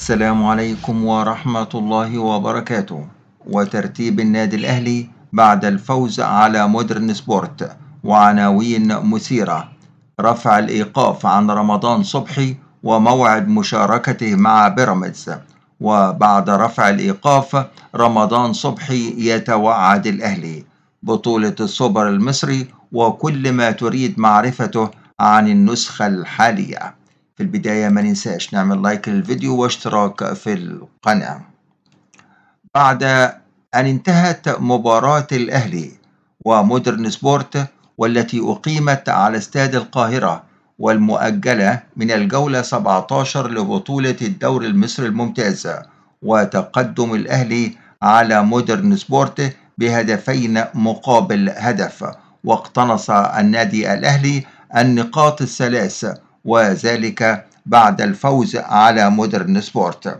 السلام عليكم ورحمة الله وبركاته وترتيب النادي الأهلي بعد الفوز على مودرن سبورت وعناوين مثيرة رفع الإيقاف عن رمضان صبحي وموعد مشاركته مع بيراميدز وبعد رفع الإيقاف رمضان صبحي يتوعد الأهلي بطولة السوبر المصري وكل ما تريد معرفته عن النسخة الحالية في البداية ما ننساش نعمل لايك للفيديو واشتراك في القناة بعد أن انتهت مباراة الأهلي ومودرن سبورت والتي أقيمت على استاد القاهرة والمؤجلة من الجولة 17 لبطولة الدور المصري الممتاز وتقدم الأهلي على مودرن سبورت بهدفين مقابل هدف واقتنص النادي الأهلي النقاط الثلاث وذلك بعد الفوز على مودرن سبورت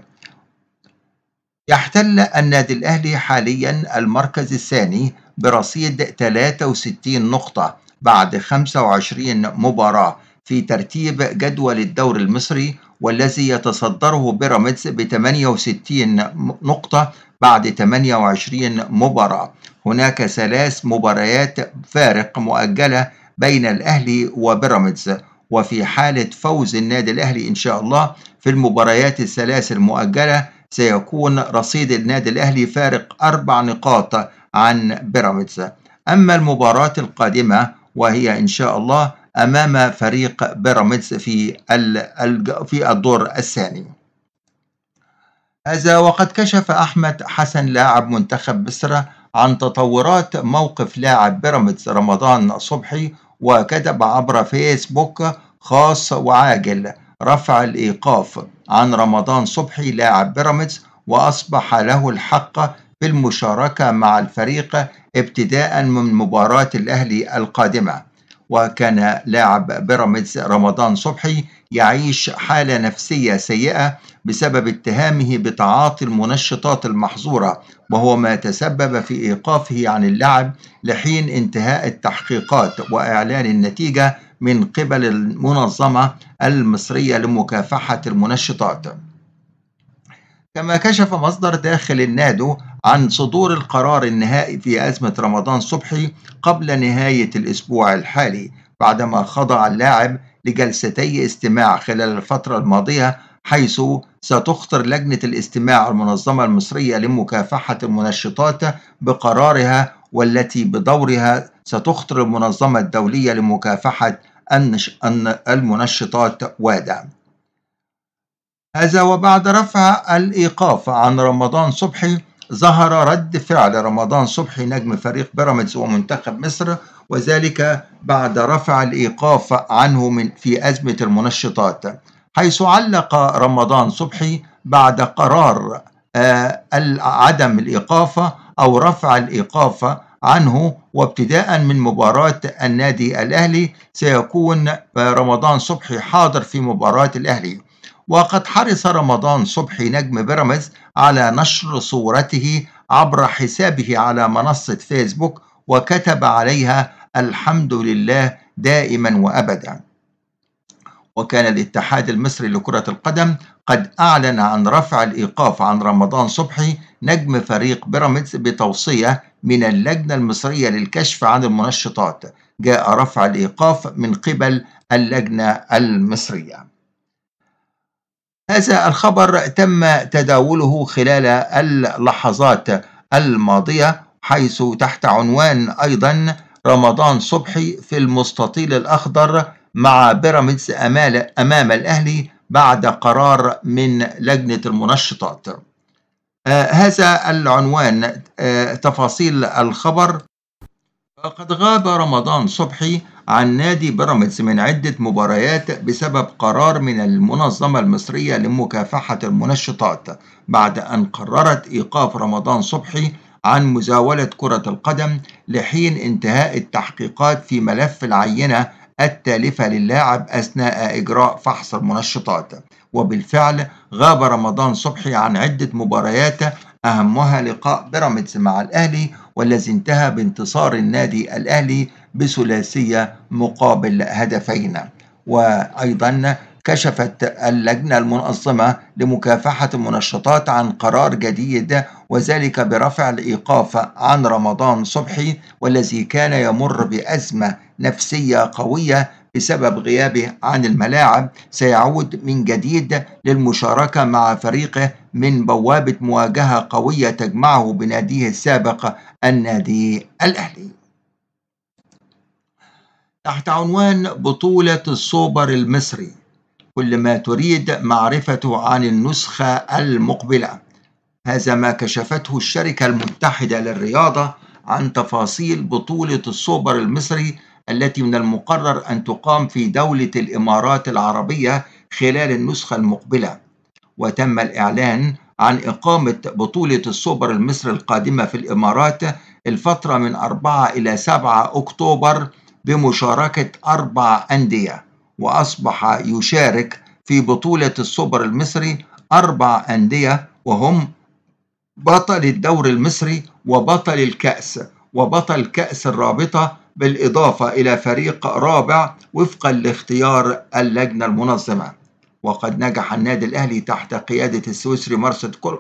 يحتل النادي الأهلي حاليا المركز الثاني برصيد 63 نقطة بعد 25 مباراة في ترتيب جدول الدوري المصري والذي يتصدره بيراميدز ب 68 نقطة بعد 28 مباراة هناك ثلاث مباريات فارق مؤجلة بين الأهلي وبيراميدز وفي حالة فوز النادي الأهلي إن شاء الله في المباريات الثلاث المؤجلة سيكون رصيد النادي الأهلي فارق أربع نقاط عن بيراميدز أما المباراة القادمة وهي إن شاء الله أمام فريق بيراميدز في في الدور الثاني هذا وقد كشف أحمد حسن لاعب منتخب مصر عن تطورات موقف لاعب بيراميدز رمضان صبحي وكتب عبر فيسبوك خاص وعاجل رفع الإيقاف عن رمضان صبحي لاعب بيراميدز وأصبح له الحق في المشاركة مع الفريق ابتداء من مباراة الأهلي القادمة وكان لاعب بيراميدز رمضان صبحي يعيش حالة نفسية سيئة بسبب اتهامه بتعاطي المنشطات المحظورة وهو ما تسبب في إيقافه عن اللعب لحين انتهاء التحقيقات وإعلان النتيجة من قبل المنظمة المصرية لمكافحة المنشطات كما كشف مصدر داخل النادو عن صدور القرار النهائي في أزمة رمضان صبحي قبل نهاية الأسبوع الحالي بعدما خضع اللاعب لجلستي استماع خلال الفترة الماضية حيث ستخطر لجنة الاستماع المنظمة المصرية لمكافحة المنشطات بقرارها والتي بدورها ستخطر المنظمة الدولية لمكافحة المنشطات وادا هذا وبعد رفع الإيقاف عن رمضان صبحي ظهر رد فعل رمضان صبحي نجم فريق بيراميدز ومنتخب مصر وذلك بعد رفع الإيقاف عنه من في أزمة المنشطات حيث علق رمضان صبحي بعد قرار آه عدم الإيقاف أو رفع الإيقاف عنه وابتداء من مباراة النادي الأهلي سيكون رمضان صبحي حاضر في مباراة الأهلي وقد حرص رمضان صبحي نجم بيراميدز على نشر صورته عبر حسابه على منصة فيسبوك وكتب عليها الحمد لله دائما وأبدا وكان الاتحاد المصري لكرة القدم قد أعلن عن رفع الإيقاف عن رمضان صبحي نجم فريق بيراميدز بتوصية من اللجنة المصرية للكشف عن المنشطات جاء رفع الإيقاف من قبل اللجنة المصرية هذا الخبر تم تداوله خلال اللحظات الماضية حيث تحت عنوان أيضا رمضان صبحي في المستطيل الأخضر مع بيراميدز أمام الأهلي بعد قرار من لجنة المنشطات آه هذا العنوان آه تفاصيل الخبر فقد غاب رمضان صبحي عن نادي بيراميدز من عدة مباريات بسبب قرار من المنظمة المصرية لمكافحة المنشطات بعد أن قررت إيقاف رمضان صبحي عن مزاولة كرة القدم لحين انتهاء التحقيقات في ملف العينة التالفة للاعب أثناء إجراء فحص المنشطات وبالفعل غاب رمضان صبحي عن عدة مباريات أهمها لقاء بيراميدز مع الأهلي والذي انتهى بانتصار النادي الأهلي بثلاثية مقابل هدفين وأيضا كشفت اللجنة المنظمة لمكافحة المنشطات عن قرار جديد وذلك برفع الإيقاف عن رمضان صبحي والذي كان يمر بأزمة نفسية قوية بسبب غيابه عن الملاعب سيعود من جديد للمشاركة مع فريقه من بوابة مواجهة قوية تجمعه بناديه السابق النادي الأهلي تحت عنوان بطولة السوبر المصري كل ما تريد معرفته عن النسخة المقبلة هذا ما كشفته الشركة المتحدة للرياضة عن تفاصيل بطولة السوبر المصري التي من المقرر أن تقام في دولة الإمارات العربية خلال النسخة المقبلة وتم الإعلان عن إقامة بطولة السوبر المصري القادمة في الإمارات الفترة من 4 إلى 7 أكتوبر بمشاركة أربع أندية وأصبح يشارك في بطولة السوبر المصري أربع أندية وهم بطل الدوري المصري وبطل الكأس وبطل كأس الرابطة بالإضافة إلى فريق رابع وفقا لاختيار اللجنة المنظمة وقد نجح النادي الأهلي تحت قيادة السويسري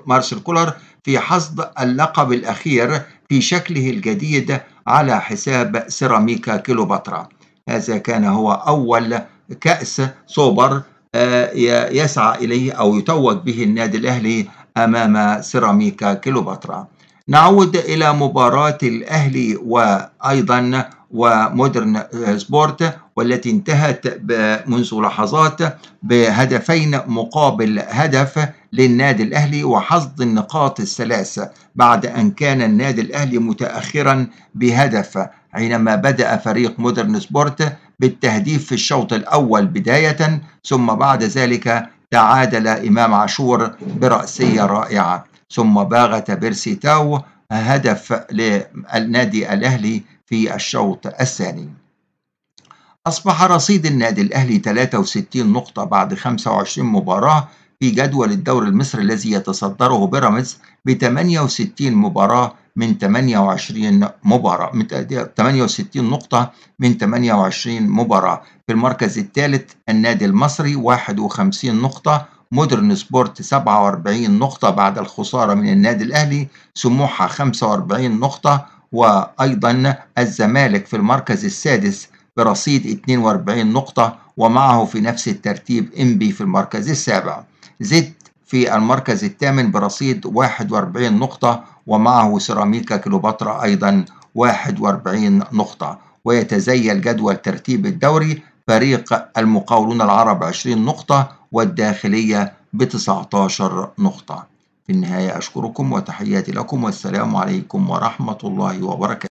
مارسيل كولر في حصد اللقب الأخير في شكله الجديد على حساب سيراميكا كيلوباترا هذا كان هو أول كأس سوبر آه، يسعى إليه أو يتوج به النادي الأهلي أمام سيراميكا كيلوباترا نعود إلى مباراة الأهلي وأيضا ومودرن آه، سبورت والتي انتهت منذ لحظات بهدفين مقابل هدف للنادي الأهلي وحصد النقاط الثلاثة بعد أن كان النادي الأهلي متأخرا بهدف حينما بدأ فريق مودرن سبورت بالتهديف في الشوط الأول بداية ثم بعد ذلك تعادل إمام عاشور برأسية رائعة ثم باغت بيرسي تاو هدف للنادي الأهلي في الشوط الثاني أصبح رصيد النادي الأهلي 63 نقطة بعد 25 مباراة في جدول الدوري المصري الذي يتصدره بيراميدز ب 68 مباراة من 28 مباراة من 68 نقطة من 28 مباراة في المركز الثالث النادي المصري 51 نقطة مودرن سبورت 47 نقطة بعد الخسارة من النادي الأهلي سموحة 45 نقطة وأيضا الزمالك في المركز السادس برصيد 42 نقطة ومعه في نفس الترتيب إنبي في المركز السابع زد في المركز الثامن برصيد 41 نقطة ومعه سيراميكا كليوباترا أيضا 41 نقطة ويتزيل جدول ترتيب الدوري فريق المقاولون العرب 20 نقطة والداخلية ب 19 نقطة في النهاية أشكركم وتحياتي لكم والسلام عليكم ورحمة الله وبركاته